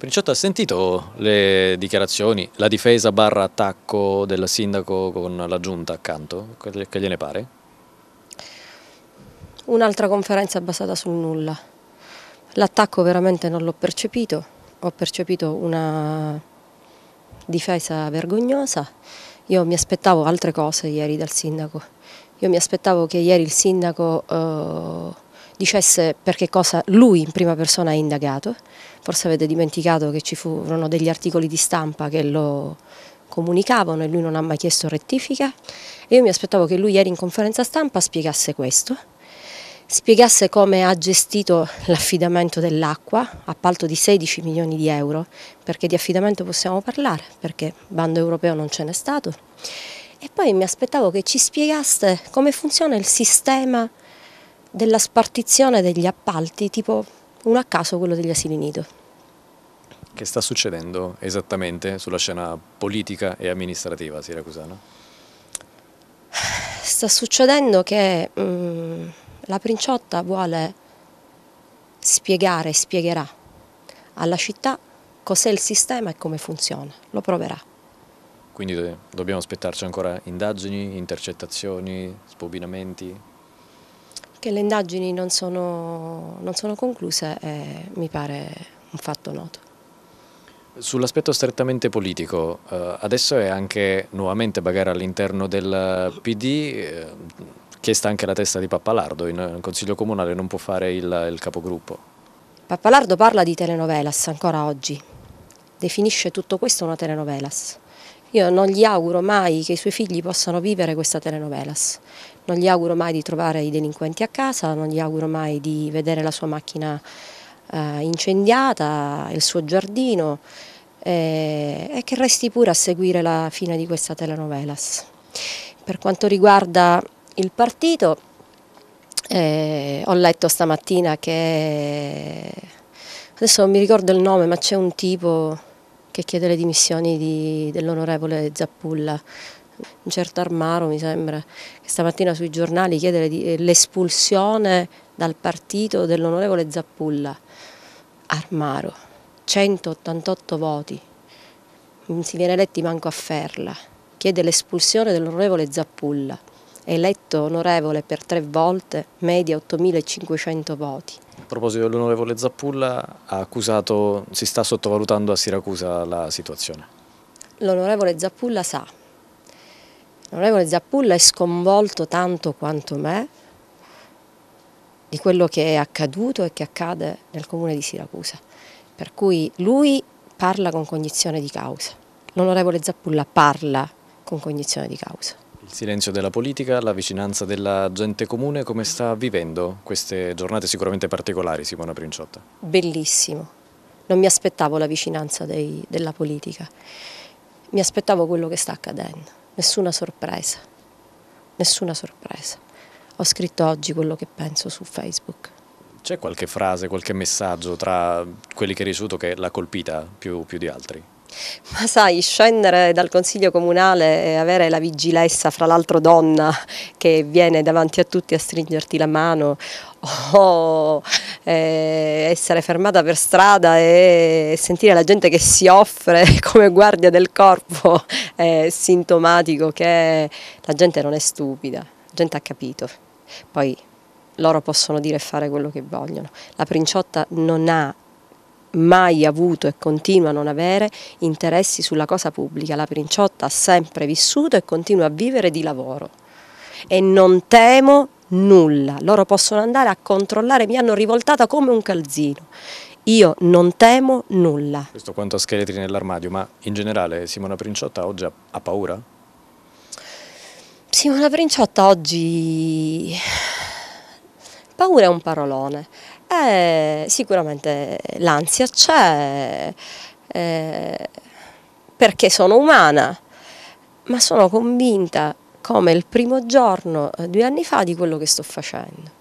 Pericciotto ha sentito le dichiarazioni, la difesa barra attacco del sindaco con la giunta accanto, che gliene pare? Un'altra conferenza basata sul nulla. L'attacco veramente non l'ho percepito, ho percepito una difesa vergognosa. Io mi aspettavo altre cose ieri dal sindaco. Io mi aspettavo che ieri il sindaco... Eh, dicesse per che cosa lui in prima persona è indagato, forse avete dimenticato che ci furono degli articoli di stampa che lo comunicavano e lui non ha mai chiesto rettifica e io mi aspettavo che lui ieri in conferenza stampa spiegasse questo, spiegasse come ha gestito l'affidamento dell'acqua, appalto di 16 milioni di euro, perché di affidamento possiamo parlare, perché bando europeo non ce n'è stato, e poi mi aspettavo che ci spiegasse come funziona il sistema della spartizione degli appalti, tipo uno a caso quello degli asili nido. Che sta succedendo esattamente sulla scena politica e amministrativa siracusana? Sta succedendo che um, la Princiotta vuole spiegare, spiegherà alla città cos'è il sistema e come funziona, lo proverà. Quindi dobbiamo aspettarci ancora indagini, intercettazioni, spobinamenti, che le indagini non sono, non sono concluse eh, mi pare un fatto noto. Sull'aspetto strettamente politico, eh, adesso è anche nuovamente bagare all'interno del eh, PD, eh, chiesta anche la testa di Pappalardo, in, in Consiglio Comunale non può fare il, il capogruppo. Pappalardo parla di telenovelas ancora oggi, definisce tutto questo una telenovelas. Io non gli auguro mai che i suoi figli possano vivere questa telenovelas, non gli auguro mai di trovare i delinquenti a casa, non gli auguro mai di vedere la sua macchina eh, incendiata, il suo giardino eh, e che resti pure a seguire la fine di questa telenovelas. Per quanto riguarda il partito, eh, ho letto stamattina che, adesso non mi ricordo il nome, ma c'è un tipo che chiede le dimissioni di, dell'onorevole Zappulla. Un certo Armaro, mi sembra, che stamattina sui giornali chiede eh, l'espulsione dal partito dell'onorevole Zappulla. Armaro, 188 voti, non si viene eletti manco a Ferla, chiede l'espulsione dell'onorevole Zappulla eletto onorevole per tre volte, media 8.500 voti. A proposito dell'onorevole Zappulla, ha accusato, si sta sottovalutando a Siracusa la situazione. L'onorevole Zappulla sa. L'onorevole Zappulla è sconvolto tanto quanto me di quello che è accaduto e che accade nel comune di Siracusa. Per cui lui parla con cognizione di causa. L'onorevole Zappulla parla con cognizione di causa. Il silenzio della politica, la vicinanza della gente comune, come sta vivendo queste giornate sicuramente particolari Simona Princiotta? Bellissimo, non mi aspettavo la vicinanza dei, della politica, mi aspettavo quello che sta accadendo, nessuna sorpresa, nessuna sorpresa. Ho scritto oggi quello che penso su Facebook. C'è qualche frase, qualche messaggio tra quelli che hai ricevuto che l'ha colpita più, più di altri? Ma sai, scendere dal Consiglio Comunale e avere la vigilessa, fra l'altro donna, che viene davanti a tutti a stringerti la mano o oh, eh, essere fermata per strada e sentire la gente che si offre come guardia del corpo è sintomatico che la gente non è stupida, la gente ha capito. Poi loro possono dire e fare quello che vogliono. La princiotta non ha mai avuto e continua a non avere interessi sulla cosa pubblica. La Princiotta ha sempre vissuto e continua a vivere di lavoro e non temo nulla. Loro possono andare a controllare, mi hanno rivoltata come un calzino. Io non temo nulla. Questo quanto a scheletri nell'armadio, ma in generale Simona Princiotta oggi ha paura? Simona Princiotta oggi... paura è un parolone. E eh, sicuramente l'ansia c'è eh, perché sono umana, ma sono convinta come il primo giorno eh, due anni fa di quello che sto facendo.